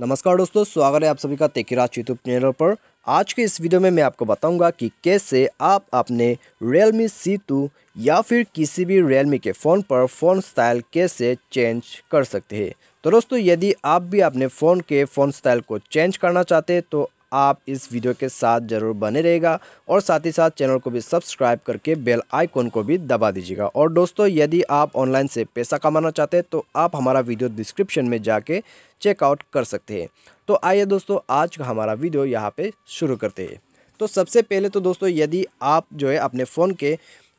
नमस्कार दोस्तों स्वागत है आप सभी का तेकिराज यूट्यूब चैनल पर आज के इस वीडियो में मैं आपको बताऊंगा कि कैसे आप अपने Realme C2 या फिर किसी भी Realme के फ़ोन पर फ़ोन स्टाइल कैसे चेंज कर सकते हैं तो दोस्तों यदि आप भी अपने फ़ोन के फ़ोन स्टाइल को चेंज करना चाहते हैं तो आप इस वीडियो के साथ ज़रूर बने रहेगा और साथ ही साथ चैनल को भी सब्सक्राइब करके बेल आइकॉन को भी दबा दीजिएगा और दोस्तों यदि आप ऑनलाइन से पैसा कमाना चाहते हैं तो आप हमारा वीडियो डिस्क्रिप्शन में जाके चेकआउट कर सकते हैं तो आइए दोस्तों आज का हमारा वीडियो यहाँ पर शुरू करते हैं तो सबसे पहले तो दोस्तों यदि आप जो है अपने फ़ोन के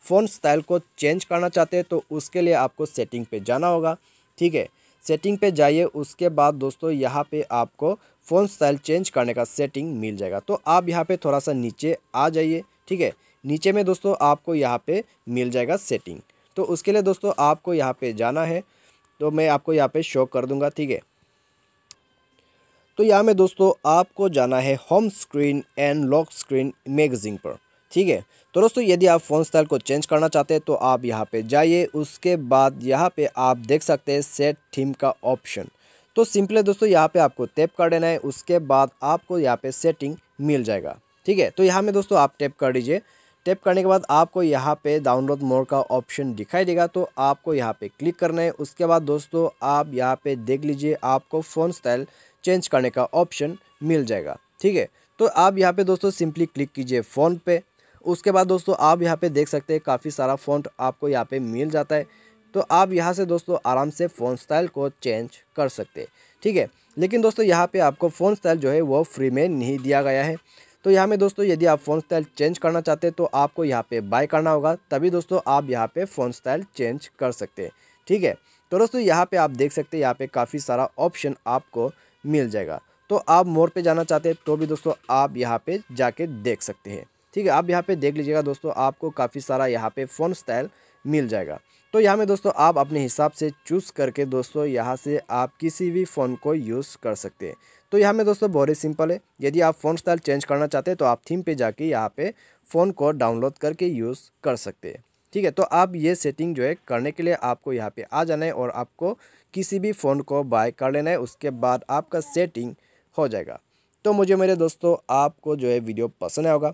फ़ोन स्टाइल को चेंज करना चाहते हैं तो उसके लिए आपको सेटिंग पर जाना होगा ठीक है सेटिंग पे जाइए उसके बाद दोस्तों यहाँ पे आपको फ़ोन स्टाइल चेंज करने का सेटिंग मिल जाएगा तो आप यहाँ पे थोड़ा सा नीचे आ जाइए ठीक है नीचे में दोस्तों आपको यहाँ पे मिल जाएगा सेटिंग तो उसके लिए दोस्तों आपको यहाँ पे जाना है तो मैं आपको यहाँ पे शो कर दूँगा ठीक है तो यहाँ में दोस्तों आपको जाना है home screen and lock screen magazine पर ठीक है तो दोस्तों यदि आप फ़ोन स्टाइल को चेंज करना चाहते हैं तो आप यहाँ पे जाइए उसके बाद यहाँ पे आप देख सकते हैं सेट थीम का ऑप्शन तो सिंपली दोस्तों यहाँ पे आपको टैप कर देना है उसके बाद आपको यहाँ पे सेटिंग मिल जाएगा ठीक है तो यहाँ में दोस्तों आप टैप कर दीजिए टैप करने के बाद आपको यहाँ पे डाउनलोड मोड़ का ऑप्शन दिखाई देगा तो आपको यहाँ पे क्लिक करना है उसके बाद दोस्तों आप यहाँ पे देख लीजिए आपको फ़ोन स्टाइल चेंज करने का ऑप्शन मिल जाएगा ठीक है तो आप यहाँ पे दोस्तों सिंपली क्लिक कीजिए फ़ोन पे उसके बाद दोस्तों आप यहाँ पे देख सकते हैं काफ़ी सारा फ़ोन आपको यहाँ पे मिल जाता है तो आप यहाँ से दोस्तों आराम से फ़ोन स्टाइल को चेंज कर सकते हैं ठीक है लेकिन दोस्तों यहाँ पे आपको फ़ोन स्टाइल जो है वो फ्री में नहीं दिया गया है तो यहाँ में दोस्तों यदि आप फ़ोन स्टाइल चेंज करना चाहते हैं तो आपको यहाँ पे बाय करना होगा तभी दोस्तों आप यहाँ पे फ़ोन स्टाइल चेंज कर सकते हैं ठीक है तो दोस्तों यहाँ पर आप देख सकते हैं यहाँ पर काफ़ी सारा ऑप्शन आपको मिल जाएगा तो आप मोर पे जाना चाहते हैं तो भी दोस्तों आप यहाँ पे जाके देख सकते हैं ठीक है आप यहाँ पे देख लीजिएगा दोस्तों आपको काफ़ी सारा यहाँ पे फ़ोन स्टाइल मिल जाएगा तो यहाँ में दोस्तों आप अपने हिसाब से चूज़ करके दोस्तों यहाँ से आप किसी भी फ़ोन को यूज़ कर सकते हैं तो यहाँ में दोस्तों बहुत ही सिंपल है यदि आप फ़ोन स्टाइल चेंज करना चाहते हैं तो आप थीम पर जाके यहाँ पे फ़ोन को डाउनलोड करके यूज़ कर सकते हैं ठीक है तो आप ये सेटिंग जो है करने के लिए आपको यहाँ पर आ जाना है और आपको किसी भी फ़ोन को बाय कर लेना है उसके बाद आपका सेटिंग हो जाएगा तो मुझे मेरे दोस्तों आपको जो है वीडियो पसंद आएगा